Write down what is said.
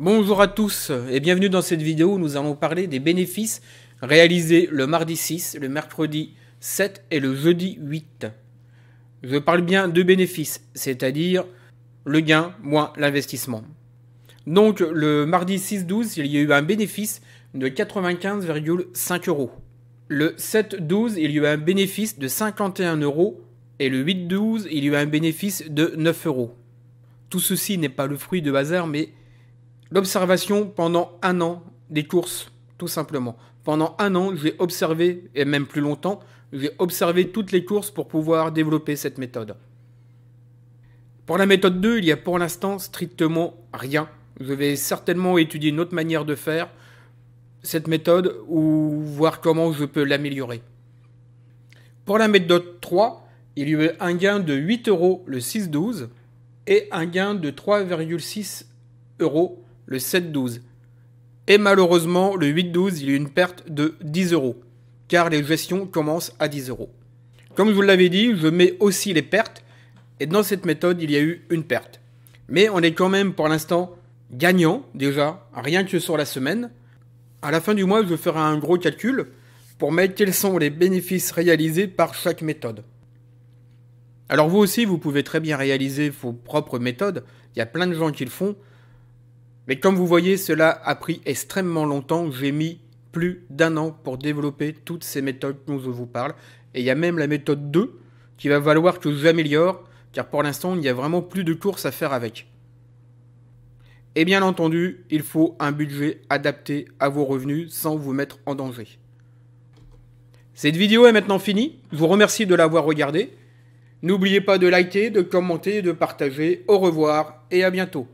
Bonjour à tous et bienvenue dans cette vidéo où nous allons parler des bénéfices réalisés le mardi 6, le mercredi 7 et le jeudi 8. Je parle bien de bénéfices, c'est-à-dire le gain moins l'investissement. Donc le mardi 6-12, il y a eu un bénéfice de 95,5 euros. Le 7-12, il y a eu un bénéfice de 51 euros. Et le 8-12, il y a eu un bénéfice de 9 euros. Tout ceci n'est pas le fruit de hasard, mais l'observation pendant un an des courses, tout simplement. Pendant un an, j'ai observé, et même plus longtemps, j'ai observé toutes les courses pour pouvoir développer cette méthode. Pour la méthode 2, il n'y a pour l'instant strictement rien. Je vais certainement étudier une autre manière de faire cette méthode ou voir comment je peux l'améliorer. Pour la méthode 3, il y a eu un gain de 8 euros le 6-12 et un gain de 3,6 euros le 7-12. Et malheureusement, le 8-12, il y a une perte de 10 euros, car les gestions commencent à 10 euros. Comme je vous l'avais dit, je mets aussi les pertes, et dans cette méthode, il y a eu une perte. Mais on est quand même pour l'instant gagnant, déjà, rien que sur la semaine. À la fin du mois, je ferai un gros calcul pour mettre quels sont les bénéfices réalisés par chaque méthode. Alors vous aussi, vous pouvez très bien réaliser vos propres méthodes, il y a plein de gens qui le font, mais comme vous voyez, cela a pris extrêmement longtemps. J'ai mis plus d'un an pour développer toutes ces méthodes dont je vous parle. Et il y a même la méthode 2 qui va valoir que j'améliore, car pour l'instant, il n'y a vraiment plus de courses à faire avec. Et bien entendu, il faut un budget adapté à vos revenus sans vous mettre en danger. Cette vidéo est maintenant finie. Je vous remercie de l'avoir regardée. N'oubliez pas de liker, de commenter, de partager. Au revoir et à bientôt.